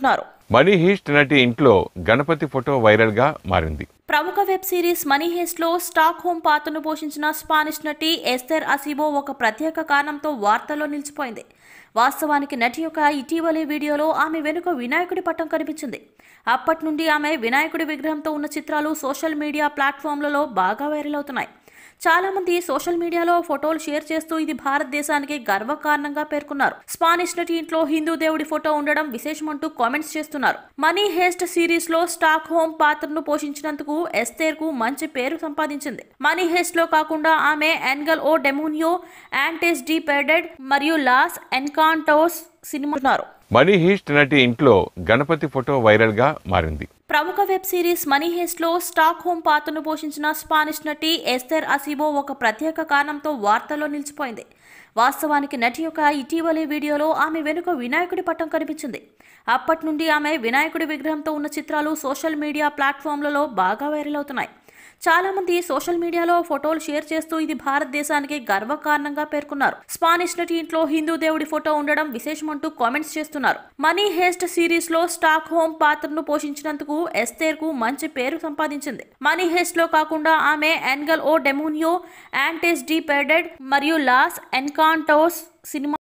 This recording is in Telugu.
చేసుకున్నారు మనీ హీస్ట్ నటి ఇంట్లో గణపతి ఫోటో వైరల్ గా మారింది ప్రముఖ వెబ్ సిరీస్ మనీ హేస్ట్ లో స్టాక్ హోమ్ పాత్రను పోషించిన స్పానిష్ నటి ఎస్తెర్ అసిబో ఒక ప్రత్యేక కారణంతో వార్తల్లో నిలిచిపోయింది వాస్తవానికి నటి యొక్క ఇటీవలి వీడియోలో ఆమె వెనుక వినాయకుడి పట్టం కనిపించింది అప్పటి నుండి ఆమె వినాయకుడి విగ్రహంతో ఉన్న చిత్రాలు సోషల్ మీడియా ప్లాట్ఫామ్లలో బాగా వైరల్ అవుతున్నాయి చాలామంది సోషల్ మీడియాలో ఫోటోలు షేర్ చేస్తూ ఇది భారతదేశానికి గర్వకారణంగా పేర్కొన్నారు స్పానిష్ నటి ఇంట్లో హిందూ దేవుడి ఫోటో ఉండడం విశేషమంటూ కామెంట్స్ చేస్తున్నారు మనీ హేస్ట్ సిరీస్ లో స్టాక్ హోమ్ పాత్రను పోషించినందుకు ఎస్తేర్ కు మంచి పేరు సంపాదించింది మనీ హేస్ట్ లో కాకుండా ఆమె ఎన్గల్ ఓ డెమోనియో యాంటెస్ డి పెడెడ్ మరియు లాస్ ఎన్కాంటోస్ సినిమా మనీ హీస్ట్ నటి ఇంట్లో గణపతి ఫోటో వైరల్ గా మారింది ప్రముఖ వెబ్ సిరీస్ మనీ హేస్ట్ లో స్టాక్ హోమ్ పాత్రను పోషించిన స్పానిష్ నటి ఎస్తెర్ అసిబో ఒక ప్రత్యేక కారణంతో వార్తల్లో నిలిచిపోయింది వాస్తవానికి నటి యొక్క ఇటీవలి వీడియోలో ఆమె వెనుక వినాయకుడి పట్టం కనిపించింది అప్పటి నుండి ఆమె వినాయకుడి విగ్రహంతో ఉన్న చిత్రాలు సోషల్ మీడియా ప్లాట్ఫామ్లలో బాగా వైరల్ అవుతున్నాయి చాలామంది సోషల్ మీడియాలో ఫోటోలు షేర్ చేస్తూ ఇది భారతదేశానికి గర్వకారణంగా పేర్కొన్నారు స్పానిష్ నటి ఇంట్లో హిందూ దేవుడి ఫోటో ఉండడం విశేషమంటూ కామెంట్స్ చేస్తున్నారు మనీ హేస్ట్ సిరీస్ లో స్టాక్ హోమ్ పాత్రను పోషించినందుకు ఎస్తేర్ కు మంచి పేరు సంపాదించింది మనీ హేస్ట్ లో కాకుండా ఆమె ఎన్గల్ ఓ డెమోనియో యాంటెస్ డి పెడెడ్ మరియు లాస్ ఎన్కాంటోస్ సినిమా